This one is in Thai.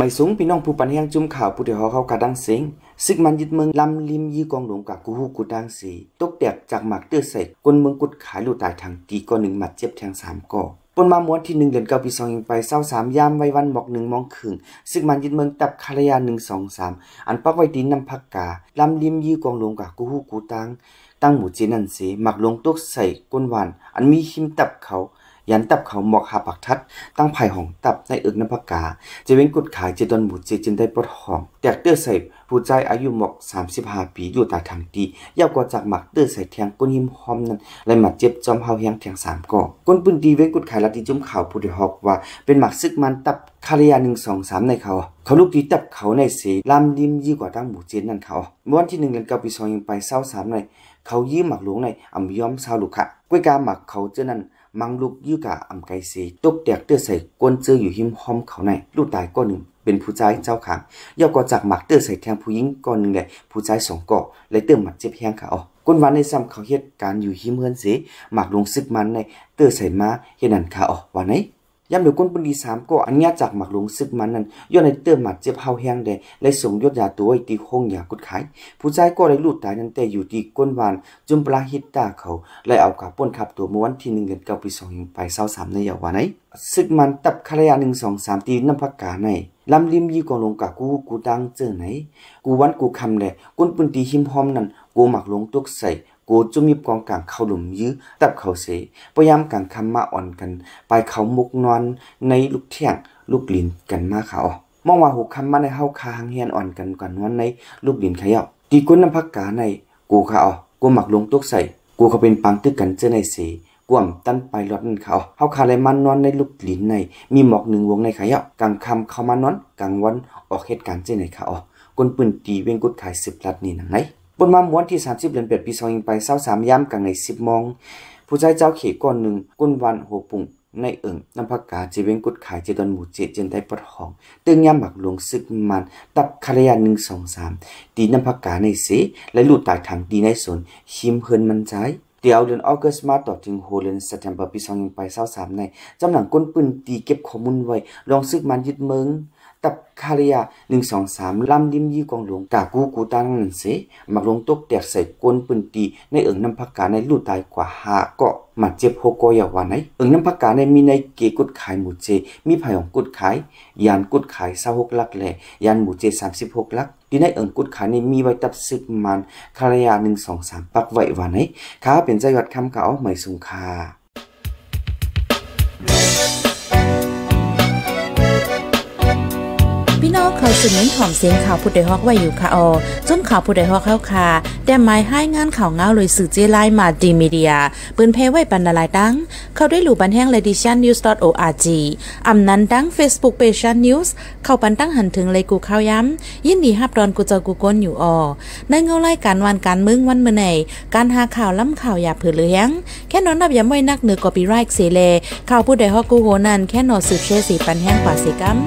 ไม่สูงพี่น้องผู้ปันแห่งจุ่มข่าวผู้เดียวเขากระดังเสียงซึกมันยึดเมืองลำลิมยี่กองหลวงกับกูฮูกูดังสีตกแดกจากหมากเตื้อใส่กนเมืองกุดขายลูตายทางตีก็หนึ่งหมัดเจ็บแทงสามก่อปนมาม้วนที่หนึ่งเดือนเก้าปีสองยิงไปเศร้าสามยามไว้วันหมอกหนึ่งมองขึงซึกมันยึดเมืองตับคารยาหนึ่งสองสามอันปักไว้ดินนำพักกาลำลิมยี่กองหลวงกับกูฮูกูตังตั้งหมู่จีนันสีหมักลงตกใส่ก้นหวานอันมีหิมตับเขายันตับเขาหมอกหาปักทัดตั้งไผ่หองตับในเอิกน้ำปากกา จะเว้นกุดขายจะดอนหมรจีจินได้ปลดหองแตกเตื้อใส่ผู้ใจอายุหมอกสามสิบห้าปีอยู่ตาทางดีเยาวกว่าจากหมักเตื้อใส่แทงก้นหิมหอมนั้นเลยหมัดเจ็บจอมเฮาเฮียงแทงสามก่อก้นปืนดีเว้นกุดขายลดทีจุ่มข่าวผู้เดหอกว่า เป็นหมักซึกมันตับคาริยาหนึ่งสองสามในเขา เขาลูกดีตับเขาในเีลำดิมยี่กว่าตั้งหมูเจนนั่นเขาวันที่หนึ่งเดือนเก้าปีสองยังไปเศร้าสามในเขายี้มหมักหลวงในอ่ำย้อมเศร้าลูกค่ะกล้วยกาหมักเขาเจ้านั้นมังลุกยู่กะอำไกเสตุกเด็กเตื้อใส่กวนเจออยู่หิมหอมเขาในลูกตายก้อนหนึ่งเป็นผู้ชายเจ้าขังย่อก็จากหมักเตื้อใส่แทงผู้หญิงก้อนหนึ่งแหละผู้ชายสองเกาะและเตื้อหมัดเจ็บแห้งเขากวนวันในซ้ำเขาเหตุการอยู่หิมเฮือนเสหมักลงซึกมันใน เตื้อใส่มาเฮ็ดนั่นขาออกวันไหนย่ำเดี๋ยวก้นปุ่นดีสามก็อันเนี้จากหมักหลวงซึกมันนั้นย้อนในเติมหมัดเจ็บเฮาแห้งแดและส่งยอดยาตัวไอตีห้องยากุดขาย ผู้ชายก็ได้ลูดตายนั้นแต่อยู่ที่ก้นวาน จุมปลาฮิตตาเขา และเอากับป้นขับตัวเมื่อวันที่หนึ่งเงินเก้าปีสองยิงไปเศร้าสามในยาววันไหนซึกมันตับคารยาหนึ่งสองสามตีน้ำพักกาในลำริมยี่กองลงกะกูกูตังเจอไหน กูวันกูคำแหละก้นปุ่นตีหิมหอมนั้นกูหมักหลวงตุกใส่กูจุมยิบกองกลางเข้าหลุมยื้อตับเขาเส พยายามกลางคำมาอ่อนกัน ไปเขามุกนอนในลูกเที่ยงลูกหลินกันมาเขามองว่าหกคำมาในเฮาคาหังเฮียนอ่อนกันกันนอนในลูกหลินขยับตีกุนน้ำพักกาในกูเขากูหมักลงตุกใส่กูเขาเป็นปังตึกกันเจอในเสกวมตั้นไปรอดนั่นเขาเฮาคาเลยมันนอนในลูกหลินในมีหมอกหนึ่งวงในขยับกลางคำเขามานอนกลางวันออกเหตุการณ์เจอในเขากนปืนตีเวงกุดขายสิบลัดนี่นังไงบนมาม้วนที่30เดือนเปดปีสองยิงไปเศร้าสามย่ำกลางใน10บมงผู้ใจเจ้าเขก่อนหนึ่งกุนวันโหปุ่งในเอิงน้ำพักกาจีเวงกุดขายเจดอนหมูเจเจนไทปดหองตึงย่ำหมักหลวงซึกมันตับคารยาหนึ่งสองสามตีน้ำพักกาในเสและลูดตายทางดีในสนหิมเพินมันใจเดี๋ยวเดือนออกสมาต่อถึงโฮเลนสแตมเบอร์ปีสองยิงไปเศร้าสามในจำหนังก้นปืนตีเก็บข้อมูลไว้ลองซึกมันยึดเมืองตับคาเรียหนึ่งสองสามลำดิมยี่กองหลวงกากูกูตานันเส มักลงตกแตกใส่กวนปืนตีในเอิงน้ำพักกาในลู่ตายกว่าหาเกาะมาเจ็บโฮกยาวานไยเอิงน้ำพักกาในมีในเกกุดขายหมูเจมีผผาของกุดขาย ยานกุดขายเศร้าหกลักแหล่ยานหมูเจสามสิบหกลักที่ในเอิงกุดขายในมีไว้ตับสิบมันคาเรียหนึ่งสองสามปักไว้วานไยขาเป็นใจวัดคำเก่าใหม่สุงคาเขาสุดเน้นหอมเสียงข่าวผู้ใดฮอกไว้อยู่ค่ะออจนข่าวผู้ใดฮอกเข้าค่ะแต่ไม้ให้งานข่าวเงาเลยสื่อเจไลมาดีมีเดีย ปืนเพไว้ปันลาลายตั้งเขาได้หลู่บันแห้งเลดิชันนิวส์ .org อำนั้นตั้ง Facebook p a ชัน n ิ e w s เข้าปันตั้งหันถึงเลยกูเข้าย้ำยินดีฮับดอนกูจอกูก้นอยู่ออในเงาไล่การวันการมึงวันเมื่อไหนการหาข่าวล้ำข่าวอย่าเผือเลี้ยงแค่นอนนับย้าไว้นักเหนือกอปีไรค์เสเลข่าวผู้ใดฮอกกูโหนันแค่นอนสืบเชื่อสีปันแห้งปว่าสีกัม